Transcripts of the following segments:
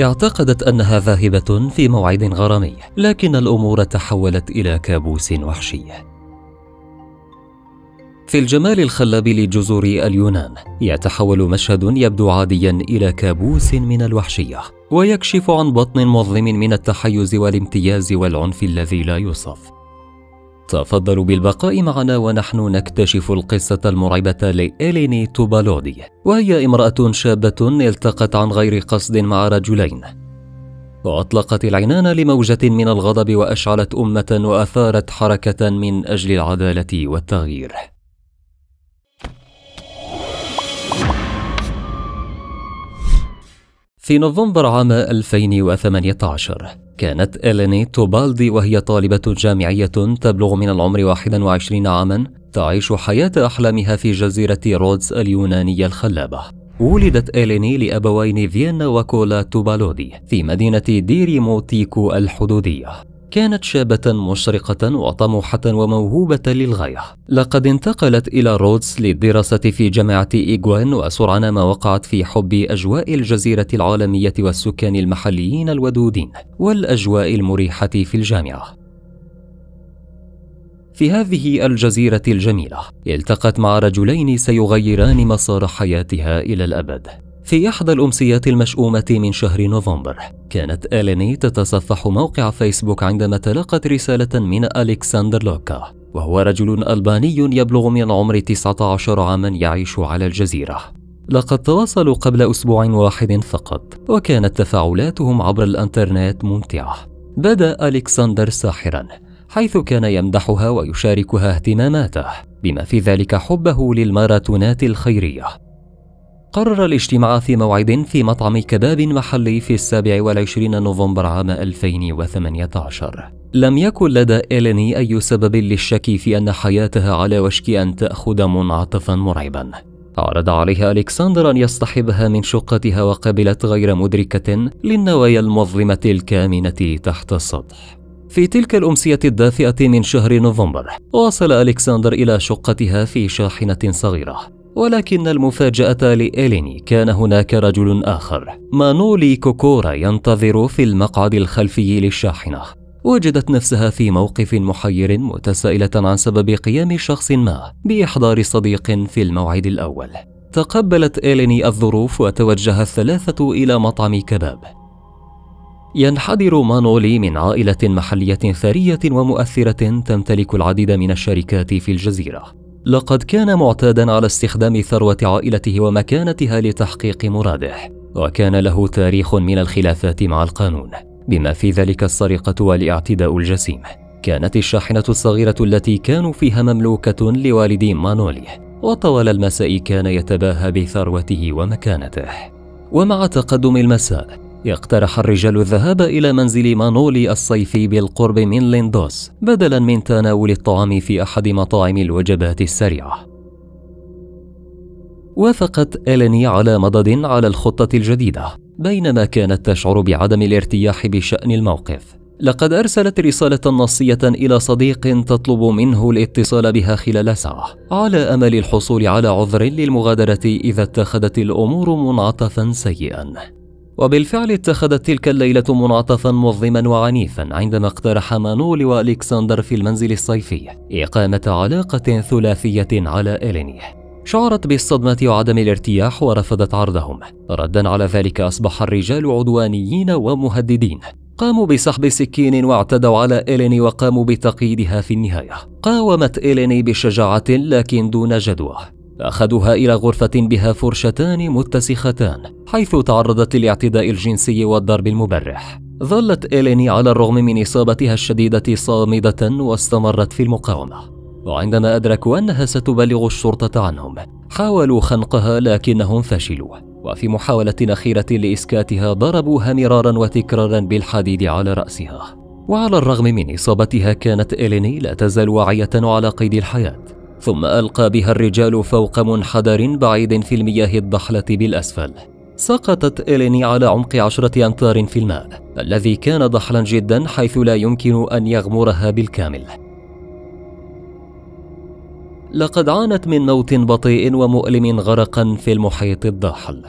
اعتقدت أنها ذاهبة في موعد غرامي لكن الأمور تحولت إلى كابوس وحشي في الجمال الخلاب لجزر اليونان يتحول مشهد يبدو عاديا الى كابوس من الوحشيه ويكشف عن بطن مظلم من التحيز والامتياز والعنف الذي لا يوصف تفضلوا بالبقاء معنا ونحن نكتشف القصة المرعبة لإليني توبالودي وهي امرأة شابة التقت عن غير قصد مع رجلين وأطلقت العنان لموجة من الغضب وأشعلت أمة وأثارت حركة من أجل العدالة والتغيير في نوفمبر عام 2018 كانت إليني توبالدي وهي طالبة جامعية تبلغ من العمر 21 عاما تعيش حياة أحلامها في جزيرة رودز اليونانية الخلابة ولدت إليني لأبوين فيينا وكولا توبالودي في مدينة ديريموتيكو الحدودية كانت شابة مشرقة وطموحة وموهوبة للغاية لقد انتقلت إلى رودس للدراسة في جامعة إيغوان وسرعان ما وقعت في حب أجواء الجزيرة العالمية والسكان المحليين الودودين والأجواء المريحة في الجامعة في هذه الجزيرة الجميلة التقت مع رجلين سيغيران مسار حياتها إلى الأبد في إحدى الأمسيات المشؤومة من شهر نوفمبر كانت أليني تتصفح موقع فيسبوك عندما تلقت رسالة من ألكسندر لوكا وهو رجل ألباني يبلغ من عمر 19 عاما يعيش على الجزيرة لقد تواصلوا قبل أسبوع واحد فقط وكانت تفاعلاتهم عبر الأنترنت ممتعة بدا ألكسندر ساحرا حيث كان يمدحها ويشاركها اهتماماته بما في ذلك حبه للماراثونات الخيريه قرر الاجتماع في موعد في مطعم كباب محلي في السابع والعشرين نوفمبر عام 2018 لم يكن لدى إليني أي سبب للشك في أن حياتها على وشك أن تأخذ منعطفا مرعبا عرض عليها ألكسندر أن يصطحبها من شقتها وقبلت غير مدركة للنوايا المظلمة الكامنة تحت السطح في تلك الأمسية الدافئة من شهر نوفمبر، وصل ألكسندر إلى شقتها في شاحنة صغيرة، ولكن المفاجأة لإليني كان هناك رجل آخر مانولي كوكورا ينتظر في المقعد الخلفي للشاحنة وجدت نفسها في موقف محير متسائلة عن سبب قيام شخص ما بإحضار صديق في الموعد الأول تقبلت إليني الظروف وتوجه الثلاثة إلى مطعم كباب ينحدر مانولي من عائلة محلية ثرية ومؤثرة تمتلك العديد من الشركات في الجزيرة لقد كان معتادا على استخدام ثروة عائلته ومكانتها لتحقيق مراده وكان له تاريخ من الخلافات مع القانون بما في ذلك السرقة والاعتداء الجسيم كانت الشاحنة الصغيرة التي كانوا فيها مملوكة لوالد مانولي وطوال المساء كان يتباهى بثروته ومكانته ومع تقدم المساء اقترح الرجال الذهاب إلى منزل مانولي الصيفي بالقرب من ليندوس بدلا من تناول الطعام في أحد مطاعم الوجبات السريعة وافقت إليني على مضض على الخطة الجديدة بينما كانت تشعر بعدم الارتياح بشأن الموقف لقد أرسلت رسالة نصية إلى صديق تطلب منه الاتصال بها خلال ساعة على أمل الحصول على عذر للمغادرة إذا اتخذت الأمور منعطفا سيئا وبالفعل اتخذت تلك الليلة منعطفا مظلما وعنيفا عندما اقترح مانول وألكسندر في المنزل الصيفي إقامة علاقة ثلاثية على إليني شعرت بالصدمة وعدم الارتياح ورفضت عرضهم ردا على ذلك أصبح الرجال عدوانيين ومهددين قاموا بسحب سكين واعتدوا على إليني وقاموا بتقييدها في النهاية قاومت إليني بشجاعة لكن دون جدوى أخذوها إلى غرفة بها فرشتان متسختان حيث تعرضت للاعتداء الجنسي والضرب المبرح ظلت إليني على الرغم من إصابتها الشديدة صامدة واستمرت في المقاومة وعندما أدركوا أنها ستبلغ الشرطة عنهم حاولوا خنقها لكنهم فشلوا وفي محاولة أخيرة لإسكاتها ضربوها مرارا وتكرارا بالحديد على رأسها وعلى الرغم من إصابتها كانت إليني لا تزال واعية على قيد الحياة ثم ألقى بها الرجال فوق منحدر بعيد في المياه الضحلة بالأسفل سقطت إليني على عمق عشرة أمتار في الماء الذي كان ضحلا جدا حيث لا يمكن أن يغمرها بالكامل لقد عانت من موت بطيء ومؤلم غرقا في المحيط الضاحل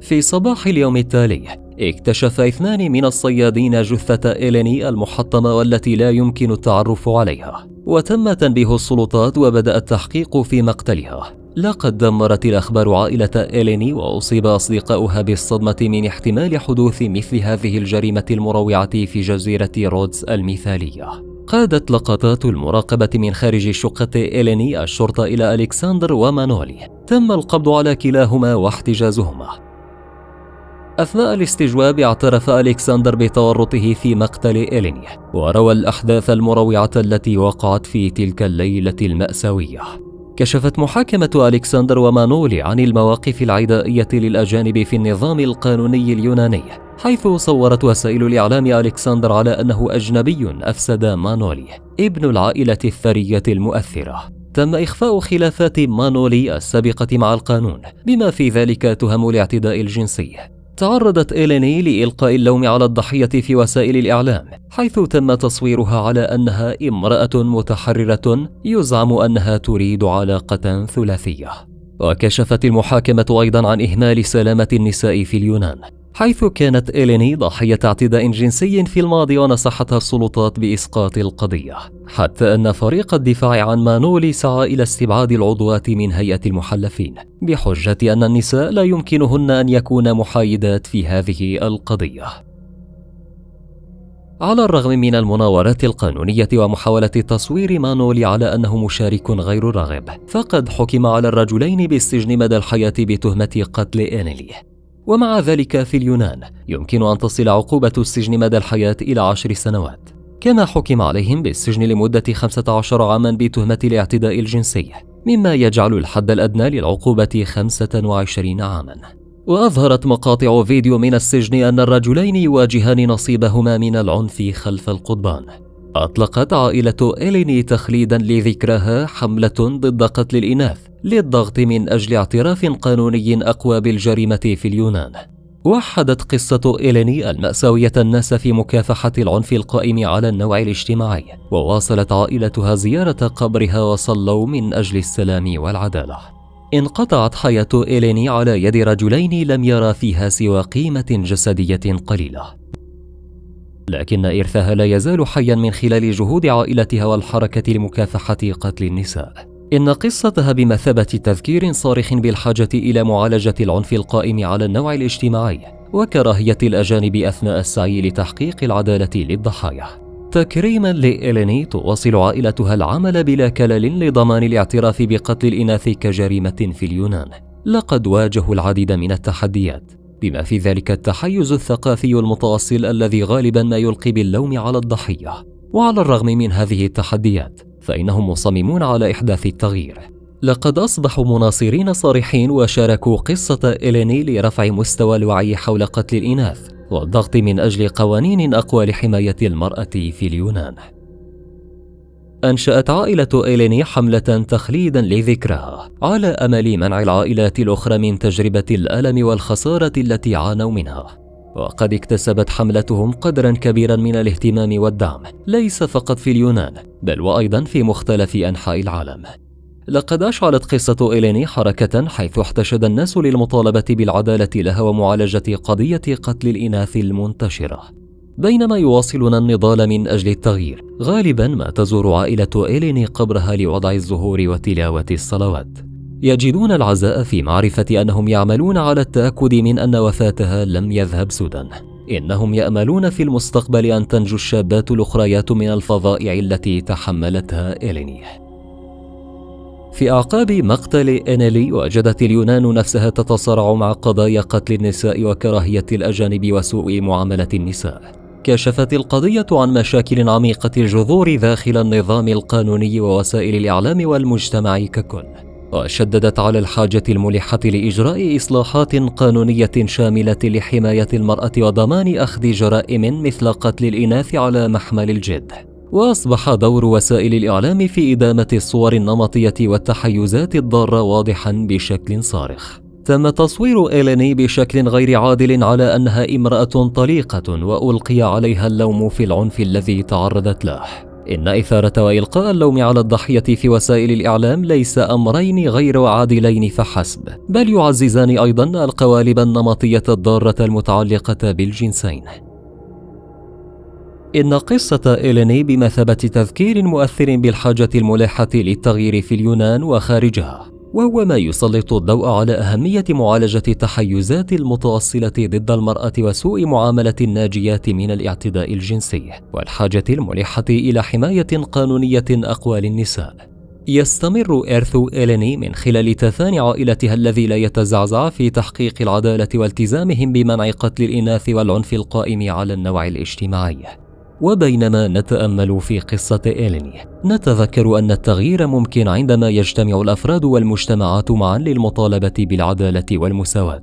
في صباح اليوم التالي اكتشف اثنان من الصيادين جثة إيليني المحطمة والتي لا يمكن التعرف عليها وتم تنبيه السلطات وبدأ التحقيق في مقتلها لقد دمرت الأخبار عائلة إيليني وأصيب أصدقاؤها بالصدمة من احتمال حدوث مثل هذه الجريمة المروعة في جزيرة رودز المثالية قادت لقطات المراقبة من خارج شقة إيليني الشرطة إلى ألكسندر ومانولي تم القبض على كلاهما واحتجازهما أثناء الاستجواب اعترف ألكسندر بتورطه في مقتل إلينيا وروى الأحداث المروعة التي وقعت في تلك الليلة المأساوية كشفت محاكمة ألكسندر ومانولي عن المواقف العدائية للأجانب في النظام القانوني اليوناني حيث صورت وسائل الإعلام ألكسندر على أنه أجنبي أفسد مانولي ابن العائلة الثرية المؤثرة تم إخفاء خلافات مانولي السابقة مع القانون بما في ذلك تهم الاعتداء الجنسي تعرضت إيليني لإلقاء اللوم على الضحية في وسائل الإعلام حيث تم تصويرها على أنها امرأة متحررة يزعم أنها تريد علاقة ثلاثية وكشفت المحاكمة أيضا عن إهمال سلامة النساء في اليونان حيث كانت إليني ضحية اعتداء جنسي في الماضي ونصحتها السلطات بإسقاط القضية حتى أن فريق الدفاع عن مانولي سعى إلى استبعاد العضوات من هيئة المحلفين بحجة أن النساء لا يمكنهن أن يكون محايدات في هذه القضية على الرغم من المناورات القانونية ومحاولة تصوير مانولي على أنه مشارك غير راغب، فقد حكم على الرجلين بالسجن مدى الحياة بتهمة قتل إينلي ومع ذلك في اليونان يمكن أن تصل عقوبة السجن مدى الحياة إلى عشر سنوات كما حكم عليهم بالسجن لمدة 15 عاما بتهمة الاعتداء الجنسي مما يجعل الحد الأدنى للعقوبة 25 عاما وأظهرت مقاطع فيديو من السجن أن الرجلين يواجهان نصيبهما من العنف خلف القضبان أطلقت عائلة إليني تخليدا لذكرها حملة ضد قتل الإناث للضغط من أجل اعتراف قانوني أقوى بالجريمة في اليونان وحدت قصة إيليني المأساوية الناس في مكافحة العنف القائم على النوع الاجتماعي وواصلت عائلتها زيارة قبرها وصلوا من أجل السلام والعدالة انقطعت حياة إيليني على يد رجلين لم يرى فيها سوى قيمة جسدية قليلة لكن إرثها لا يزال حيا من خلال جهود عائلتها والحركة لمكافحة قتل النساء إن قصتها بمثابة تذكير صارخ بالحاجة إلى معالجة العنف القائم على النوع الاجتماعي وكراهية الأجانب أثناء السعي لتحقيق العدالة للضحايا تكريما لإليني تواصل عائلتها العمل بلا كلل لضمان الاعتراف بقتل الإناث كجريمة في اليونان لقد واجهوا العديد من التحديات بما في ذلك التحيز الثقافي المتأصل الذي غالبا ما يلقي باللوم على الضحية وعلى الرغم من هذه التحديات فإنهم مصممون على إحداث التغيير لقد أصبحوا مناصرين صريحين وشاركوا قصة إليني لرفع مستوى الوعي حول قتل الإناث والضغط من أجل قوانين أقوى لحماية المرأة في اليونان أنشأت عائلة إيليني حملة تخليدا لذكراها على أمل منع العائلات الأخرى من تجربة الألم والخسارة التي عانوا منها وقد اكتسبت حملتهم قدرا كبيرا من الاهتمام والدعم ليس فقط في اليونان بل وأيضا في مختلف أنحاء العالم لقد أشعلت قصة إيليني حركة حيث احتشد الناس للمطالبة بالعدالة لها ومعالجة قضية قتل الإناث المنتشرة بينما يواصلون النضال من أجل التغيير غالبا ما تزور عائلة إيليني قبرها لوضع الزهور وتلاوة الصلوات يجدون العزاء في معرفة أنهم يعملون على التأكد من أن وفاتها لم يذهب سدى إنهم يأملون في المستقبل أن تنجو الشابات الأخريات من الفظائع التي تحملتها إيليني في أعقاب مقتل إنيلي وجدت اليونان نفسها تتصارع مع قضايا قتل النساء وكراهية الأجانب وسوء معاملة النساء كشفت القضية عن مشاكل عميقة الجذور داخل النظام القانوني ووسائل الإعلام والمجتمع ككل وشددت على الحاجة الملحة لإجراء إصلاحات قانونية شاملة لحماية المرأة وضمان أخذ جرائم مثل قتل الإناث على محمل الجد وأصبح دور وسائل الإعلام في إدامة الصور النمطية والتحيزات الضارة واضحا بشكل صارخ تم تصوير إيليني بشكل غير عادل على أنها امرأة طليقة وألقي عليها اللوم في العنف الذي تعرضت له إن إثارة وإلقاء اللوم على الضحية في وسائل الإعلام ليس أمرين غير عادلين فحسب بل يعززان أيضا القوالب النمطية الضارة المتعلقة بالجنسين إن قصة إيليني بمثابة تذكير مؤثر بالحاجة الملحة للتغيير في اليونان وخارجها وهو ما يسلط الضوء على أهمية معالجة التحيزات المتوصلة ضد المرأة وسوء معاملة الناجيات من الاعتداء الجنسي، والحاجة الملحة إلى حماية قانونية أقوى للنساء. يستمر إرث إليني من خلال تثاني عائلتها الذي لا يتزعزع في تحقيق العدالة والتزامهم بمنع قتل الإناث والعنف القائم على النوع الاجتماعي. وبينما نتأمل في قصة إيليني نتذكر أن التغيير ممكن عندما يجتمع الأفراد والمجتمعات معا للمطالبة بالعدالة والمساواة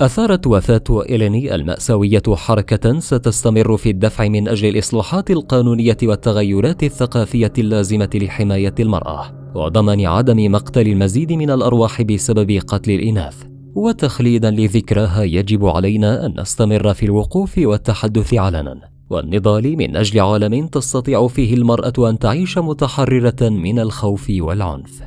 أثارت وفاة إيليني المأساوية حركة ستستمر في الدفع من أجل الإصلاحات القانونية والتغيرات الثقافية اللازمة لحماية المرأة وضمن عدم مقتل المزيد من الأرواح بسبب قتل الإناث وتخليدا لذكراها يجب علينا أن نستمر في الوقوف والتحدث علنا والنضال من أجل عالم تستطيع فيه المرأة أن تعيش متحررة من الخوف والعنف.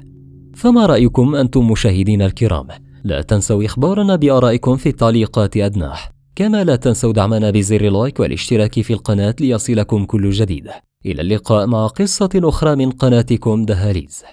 فما رأيكم أنتم مشاهدين الكرام؟ لا تنسوا إخبارنا بآرائكم في التعليقات أدناه كما لا تنسوا دعمنا بزر اللايك والاشتراك في القناة ليصلكم كل جديد إلى اللقاء مع قصة أخرى من قناتكم دهاليز